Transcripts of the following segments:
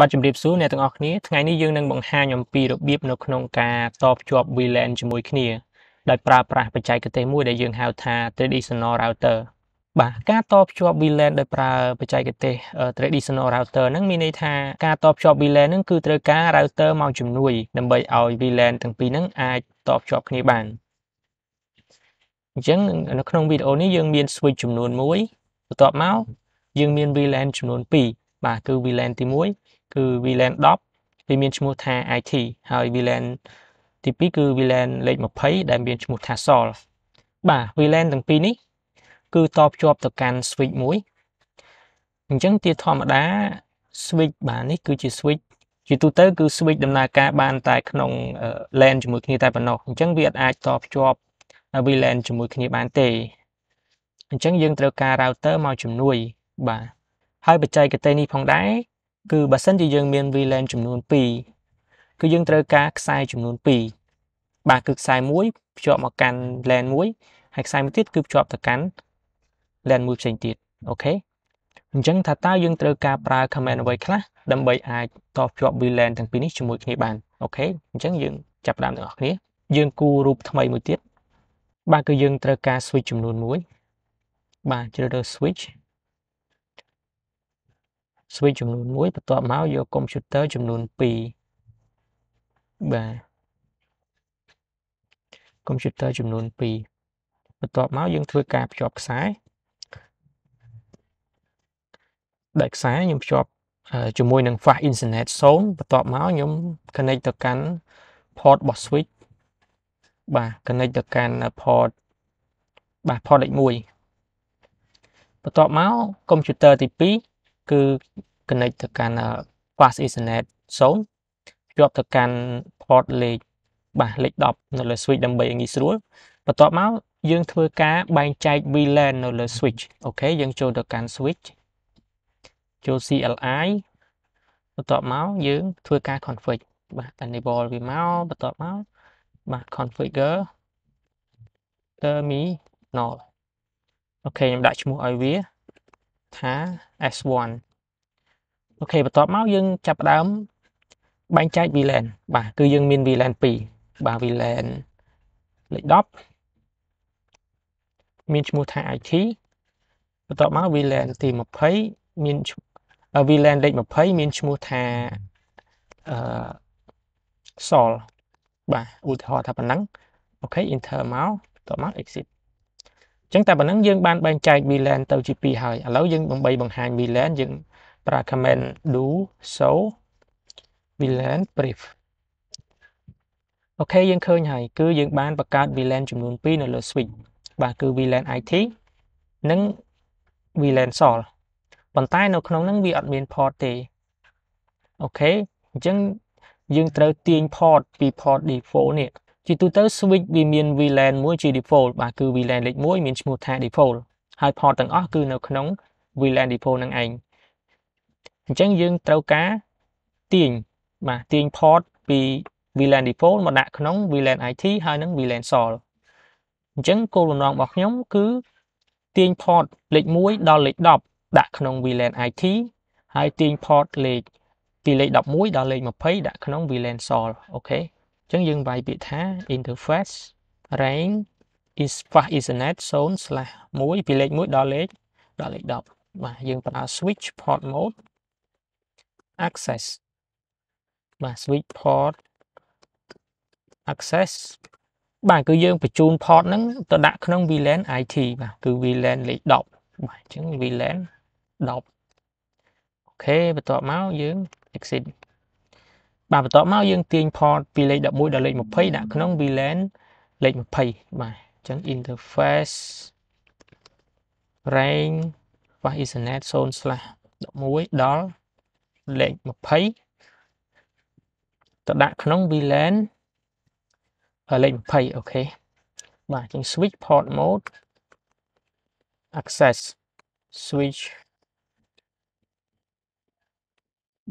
បាទជំរាបសួរអ្នកទាំងអស់គ្នាថ្ងៃនេះយើងនឹងបង្ហាញអំពីរបៀបនៅក្នុងការតភ្ជាប់ VLAN ជាមួយគ្នាដោយប្រើប្រាស់បច្ចេកទេសមួយដែលយើងហៅថា traditional router បាទការតភ្ជាប់ VLAN ដោយប្រើបច្ចេកទេស traditional router ហ្នឹងមានន័យថាការតភ្ជាប់ VLAN ហ្នឹងគឺត្រូវការ router មកជំនួយដើម្បីឲ្យ VLAN ទាំងពីរហ្នឹងអាចតភ្ជាប់គ្នាបានអញ្ចឹងនៅក្នុងវីដេអូនេះយើងមាន switch ចំនួន1បន្ទាប់មកយើងមាន VLAN ចំនួន2បាទគឺ VLAN ទី1គឺ VLAN 10វាមានឈ្មោះថា IT ហើយ VLAN ទី2គឺ VLAN លេខ20ដែលមានឈ្មោះថា SOL បាទ VLAN ទាំងពីរនេះ គឺតភ្ជាប់ទៅកាន់ switch មួយអញ្ចឹងជាធម្មតា switch បាទនេះគឺជា switch ជាទូទៅគឺ switch ដំណើរការ បានតែក្នុង LAN ជាមួយគ្នាតែប៉ុណ្ណោះអញ្ចឹងវាអាចតភ្ជាប់ VLAN ជាមួយគ្នាបានទេអញ្ចឹងយើងត្រូវការ router មកជំនួយ បាទហើយបច្ចេកទេសនេះផងដែរគឺបើសិនជាយើងមាន VLAN ចំនួន2គឺយើងត្រូវការខ្សែចំនួន2បាទគឺខ្សែមួយភ្ជាប់មកកាន់ LAN មួយហើយខ្សែមួយទៀតគឺភ្ជាប់ទៅកាន់ LAN មួយផ្សេងទៀតអូខេអញ្ចឹងថាតើយើងត្រូវការប្រើ command អ្វីខ្លះដើម្បីអាចតភ្ជាប់ VLAN ទាំងពីរនេះជាមួយគ្នាបានអូខេអញ្ចឹងយើងចាប់ផ្ដើមទាំងអស់គ្នាយើងគូររូបថ្មីមួយទៀតបាទគឺយើងត្រូវការ switch ចំនួន1បាទជ្រើសរើស switch switch ចំនួន1បន្ទាប់មកយក computer ចំនួន2បាទ computer ចំនួន2បន្ទាប់មកយើងធ្វើការភ្ជាប់ខ្សែដែលខ្សែខ្ញុំភ្ជាប់ជាមួយនឹង fast internet zone បន្ទាប់មកខ្ញុំ connect ទៅកាន់ port របស់ switch បាទ connect ទៅកាន់ port បាទ port លេខ1បន្ទាប់មក computer ទី2គឺ connect ទៅកាន់ fast ethernet zone ភ្ជាប់ទៅកាន់ port លេខបាទលេខ10នៅលើ switch ដើម្បីឲ្យងាយស្រួលបន្ទាប់មកយើងធ្វើការបែងចែក VLAN នៅលើ switch អូខេយើងចូលទៅកាន់ switch ចូល CLI បន្ទាប់មកយើងធ្វើការ config បាទ enable វាមកបន្ទាប់មកបាទ configure terminal អូខេខ្ញុំដាក់ឈ្មោះឲ្យវាថា S1 អូខេបន្ទាប់មកយើងចាប់ផ្ដើមបែងចែក VLAN បាទគឺយើងមាន VLAN 2បាទ VLAN លេខ10មានឈ្មោះថា IT បន្ទាប់មក VLAN ទី20មាន VLAN លេខ20មានឈ្មោះថាអឺ sol បាទឧទាហរណ៍ថាប៉ុណ្ណឹងអូខេ enter មកបន្ទាប់មក exit ចឹងតែប៉ុណ្ណឹងយើងបានបែងចែក Milan ទៅជា2ហើយឥឡូវយើងបំបីបង្ហាញ Milan យើងប្រើ command do so Milan brief អូខេយើងឃើញហើយគឺយើងបានបង្កើត VLAN ចំនួន2នៅលើ switch បាទគឺ VLAN IT និង VLAN SOL ប៉ុន្តែនៅក្នុងហ្នឹងវាអត់មាន port ទេអូខេអញ្ចឹងយើងត្រូវទាញ port ពី port default នេះជាទូទៅ switch វាមាន VLAN មួយជា default បាទគឺ VLAN លេខ1មានឈ្មោះថា default ហើយ port ទាំងអស់គឺនៅក្នុង VLAN default នឹងឯងអញ្ចឹងយើងត្រូវការទាញបាទទាញ port ពី VLAN default មកដាក់ក្នុង VLAN IT ហើយនឹង VLAN sol អញ្ចឹងគោលបំណងរបស់ខ្ញុំគឺទាញ port លេខ1ដល់លេខ10ដាក់ក្នុង VLAN IT ហើយទាញ port លេខពីលេខ11ដល់លេខ20ដាក់ក្នុង VLAN sol អូខេអញ្ចឹងយើងវាយពាក្យថា interface range is fast ethernet 0/1ពីលេខ1ដល់លេខដល់លេខ10បាទយើងប្រើ switch port mode access បាទ switch port access បាទគឺយើងបញ្ជូន port ហ្នឹងទៅដាក់ក្នុង VLAN IT បាទគឺ VLAN លេខ10បាទអញ្ចឹង VLAN 10អូខេបន្ទាប់មកយើង exit បាទបន្ទាប់មកយើងទាញ port ពីលេខ11ដល់លេខ20ដាក់ក្នុង VLAN លេខ20បាទអញ្ចឹង interface range ខ្វះ ethernet 0/11ដល់លេខ20ទៅដាក់ក្នុង VLAN លេខ20អូខេបាទអញ្ចឹង switch port mode access switch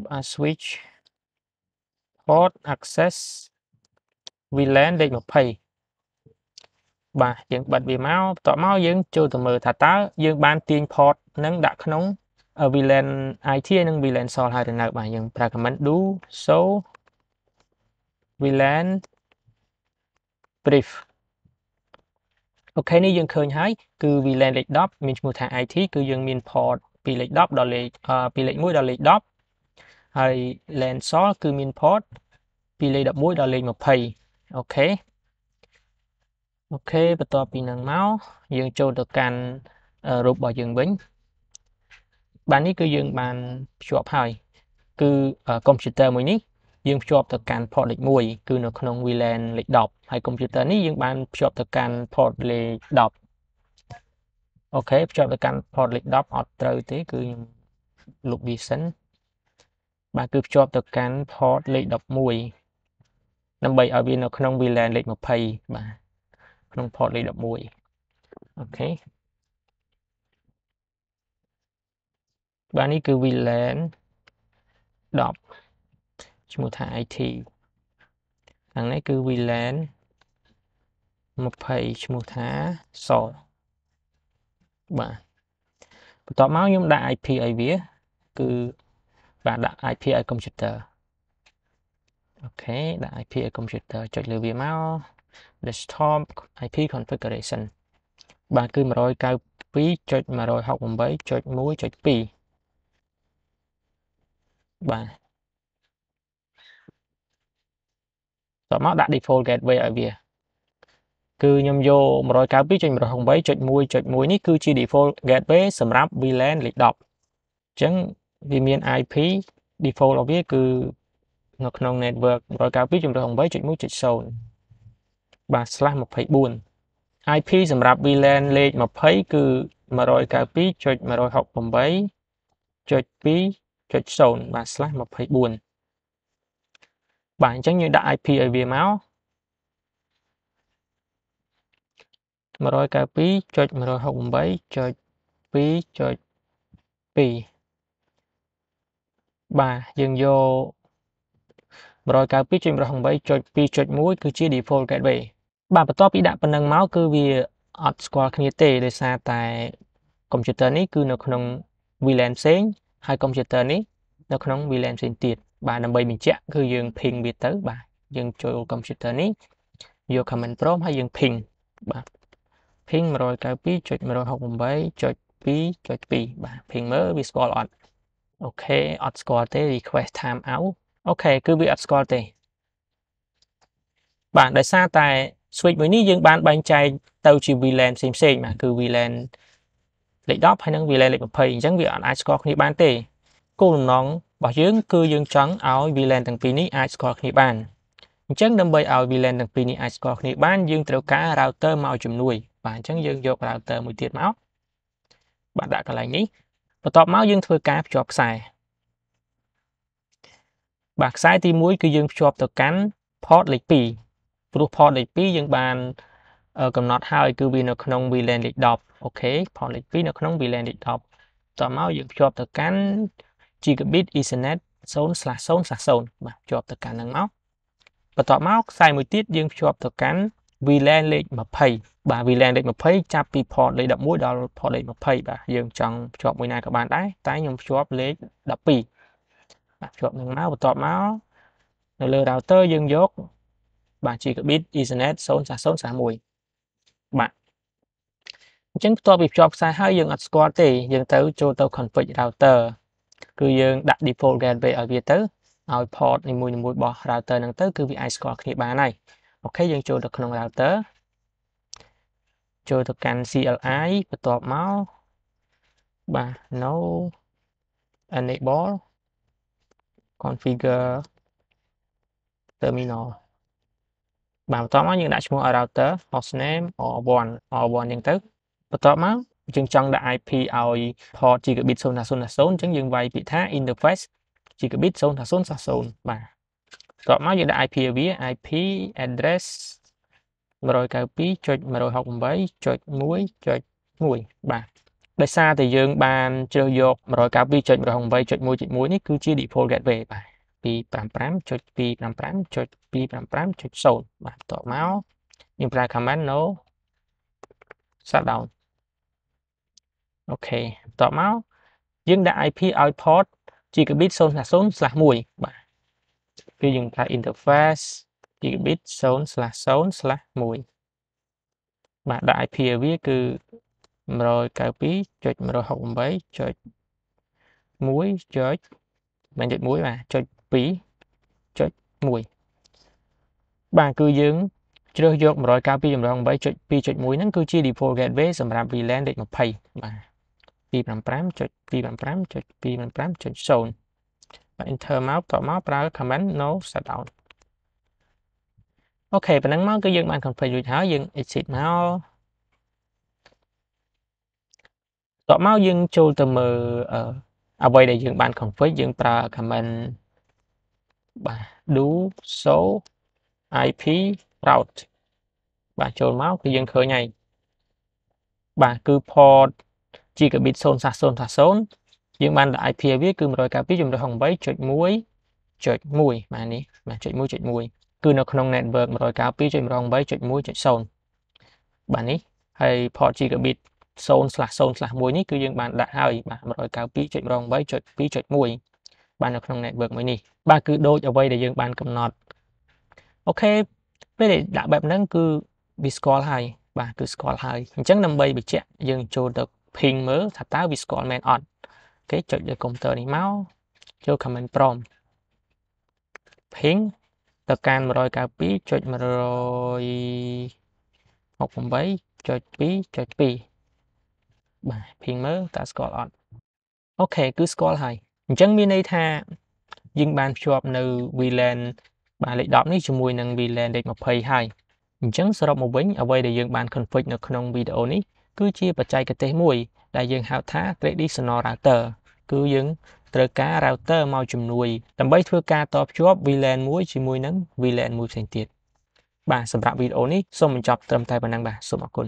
បាទ switch port access VLAN លេខ20បាទយើងបិទវាមកបន្ទាប់មកយើងចូលទៅមើលថាតើយើងបានទាញ port នឹងដាក់ក្នុង VLAN IT និង VLAN SOL ហើយឬនៅបាទយើងប្រើ comment do so VLAN brief អូខេនេះយើងឃើញហើយគឺ VLAN លេខ10មានឈ្មោះថា IT គឺយើងមាន port ពីលេខ10ដល់លេខពីលេខ1ដល់លេខហើយ LAN sort គឺមាន port ពីលេខ11ដល់លេខ20អូខេអូខេបន្ទាប់ពីនឹងមកយើងចូលទៅកាន់រូបរបស់យើងវិញបាទនេះគឺយើងបានភ្ជាប់ហើយគឺ computer មួយនេះយើងភ្ជាប់ទៅកាន់ port លេខ1គឺនៅក្នុង VLAN លេខ10ហើយ computer នេះយើងបានភ្ជាប់ទៅកាន់ port លេខ10អូខេភ្ជាប់ទៅកាន់ port លេខ10អត់ត្រូវទេគឺខ្ញុំ loop vision បាទគឺភ្ជាប់ទៅកាន់ port លេខ11ដើម្បីឲ្យវានៅក្នុង VLAN លេខ20បាទក្នុង port លេខ11អូខេបាទនេះគឺ VLAN 10ឈ្មោះថា IT ខាងនេះគឺ VLAN 20ឈ្មោះថា SOL បាទបន្ទាប់មកខ្ញុំដាក់ IP ឲ្យវាគឺបាទដាក់ IP ឲ្យកុំព្យូទ័រអូខេដាក់ IP ឲ្យកុំព្យូទ័រចុចលើវាមក desktop IP configuration បាទគឺ192.168.1.2បាទតោះមកដាក់ default gateway ឲ្យវាគឺខ្ញុំយក192.168.1.1នេះគឺជា default gateway សម្រាប់ VLAN លេខ10អញ្ចឹងវាមាន IP default របស់វា គឺនៅក្នុង network 192.18.1.0បាទ slash 24 IP សម្រាប់ VLAN លេខ20គឺ192.168.2.0បាទ slash 24បាទអញ្ចឹងយើងដាក់ IP ឲ្យវាមក192.168.2.2បាទយើងយក192.8.2.1គឺជា default gateway បាទបន្ទាប់ពីដាក់ប៉ុណ្ណឹងមកគឺវាអត់ស្គាល់គ្នាទេដោយសារតែកុំព្យូទ័រនេះគឺនៅក្នុង VLAN ផ្សេង ហើយកុំព្យូទ័រនេះនៅក្នុង VLAN ផ្សេងទៀតបាទដើម្បីបញ្ជាក់គឺយើង ping វាទៅ បាទយើងចូលកុំព្យូទ័រនេះ យក command prompt ហើយយើង ping បាទ ping 192.168.2.2បាទ ping មើលវាស្គាល់អត់អូខេអត់ស្គាល់ទេ request time out អូខេគឺវាអត់ស្គាល់ទេបាទដោយសារតែ switch មួយនេះយើងបានបែងចែកទៅជា VLAN ផ្សេងផ្សេងបាទគឺ VLAN លេខ10ហើយនិង VLAN លេខ20អញ្ចឹងវាអាចស្គាល់គ្នាបានទេគោលបំណងរបស់យើងគឺយើងចង់ឲ្យ VLAN ទាំងពីរនេះអាចស្គាល់គ្នាបានអញ្ចឹងដើម្បីឲ្យ VLAN ទាំងពីរនេះអាចស្គាល់គ្នាបានយើងត្រូវការ router មកជំនួយ បាទអញ្ចឹងយើងយក router មួយទៀតមកបាទដាក់កន្លែងនេះបន្ទាប់មកយើងធ្វើការភ្ជាប់ខ្សែបាទខ្សែទី1គឺយើងភ្ជាប់ទៅកាន់ port លេខ2ព្រោះ port លេខ2យើងបានកំណត់ហើយគឺវានៅក្នុង VLAN លេខ10អូខេ port លេខ2នៅក្នុង VLAN លេខ10តមកយើងភ្ជាប់ទៅកាន់ gigabit ethernet 0/0/0បាទភ្ជាប់ទៅកាន់ហ្នឹងមកបន្ទាប់មកខ្សែមួយទៀតយើងភ្ជាប់ទៅកាន់ VLAN លេខ20បាទ VLAN លេខ20ចាប់ពី port លេខ11ដល់ port លេខ20បាទយើងចង់ភ្ជាប់មួយណាក៏បានដែរតែខ្ញុំភ្ជាប់លេខ12បាទភ្ជាប់នឹងមកបន្ទាប់មកនៅលើ router យើងយកបាទ gigabit ethernet 0.0.31បាទអញ្ចឹងបន្ទាប់ពីភ្ជាប់ខ្សែហើយយើងអត់ស្គាល់ទេយើងត្រូវចូលទៅ config router គឺយើងដាក់ default gateway ឲ្យវាទៅឲ្យ port នីមួយៗរបស់ router ហ្នឹងទៅគឺវាអាចស្គាល់គ្នាបានហើយអូខេយើងចូលទៅក្នុង router ចូលទៅកាន់ CLI បន្ទាប់មកបាទ no enable configure terminal បាទបន្ទាប់មកយើងដាក់ឈ្មោះ router hostname r1 r1 អញ្ចឹងទៅបន្ទាប់មកយើងចង់ដាក់ IP ឲ្យ port gigabit 0.0.0អញ្ចឹងយើងវាយពាក្យថា interface gigabit 0.0.0បាទបន្ទាប់មកយើងដាក់ IP វា IP address 192.168.1.1បាទដោយសារតែយើង បានជ្រើសយក192.168.1.1នេះគឺជា default gateway បាទ255.255.255.0បាទបន្តមកយើងប្រើ command no shutdown អូខេបន្តមកយើងដាក់ IP ឲ្យ port gigabit 0.0/1បាទគឺយើងប្រើ interface gigabit 0/0/1បាទដាក់ IP វាគឺ192.168.1.1បាទចុច2.1បាទគឺយើងជ្រើសយក192.168.2.1ហ្នឹងគឺជា default gateway សម្រាប់ VLAN លេខ20បាទ255.255.255.0 enter មកតមកប្រើ command no shutdown អូខេប៉ុណ្ណឹងមកគឺយើង បាន config រួចហើយយើង exit មកតមកយើងចូលទៅមើលអ្វីដែលយើងបាន config យើងប្រើ command បាទ do so ip route បាទចូលមកគឺយើងឃើញហើយបាទគឺ port gigabit 0.0.0យើងបានដាក់ IP វាគឺ192.168.1បាទនេះបាទចុច1.1គឺនៅក្នុង network 192.168.1.0បាទនេះហើយ port gigabit 0/0/1នេះគឺយើងបានដាក់ហើយបាទ192.168.2.1បាទនៅក្នុង network មួយនេះបាទគឺដូចអ្វីដែលយើងបានកំណត់អូខេពេលដាក់បែបហ្នឹងគឺវាស្គាល់ហើយបាទគឺស្គាល់ហើយអញ្ចឹងដើម្បីបញ្ជាក់យើងចូលទៅ ping មើលថាតើវាស្គាល់មែនអត់គេចុចលើកុំព្យូទ័រនេះមកចូល comment prompt ping ទៅកាន192ចុច168ចុច2ចុច2បាទ ping មើលតើស្គាល់អត់អូខេគឺស្គាល់ហើយអញ្ចឹងមានន័យថា យើងបានភ្ជាប់នៅ VLAN បាទលេខ10នេះជាមួយនឹង VLAN លេខ20ហើយអញ្ចឹងសរុបមកវិញអ្វីដែលយើងបាន config នៅក្នុងវីដេអូនេះគឺជាបច្ចេកទេសមួយដែលយើងហៅថា traditional router គឺយើងត្រូវការ router មកជំនួយដើម្បីធ្វើការតភ្ជាប់ VLAN មួយជាមួយនឹង VLAN មួយផ្សេងទៀតបាទសម្រាប់វីដេអូនេះសូមបញ្ចប់ត្រឹមតែប៉ុណ្ណឹងបាទសូមអរគុណ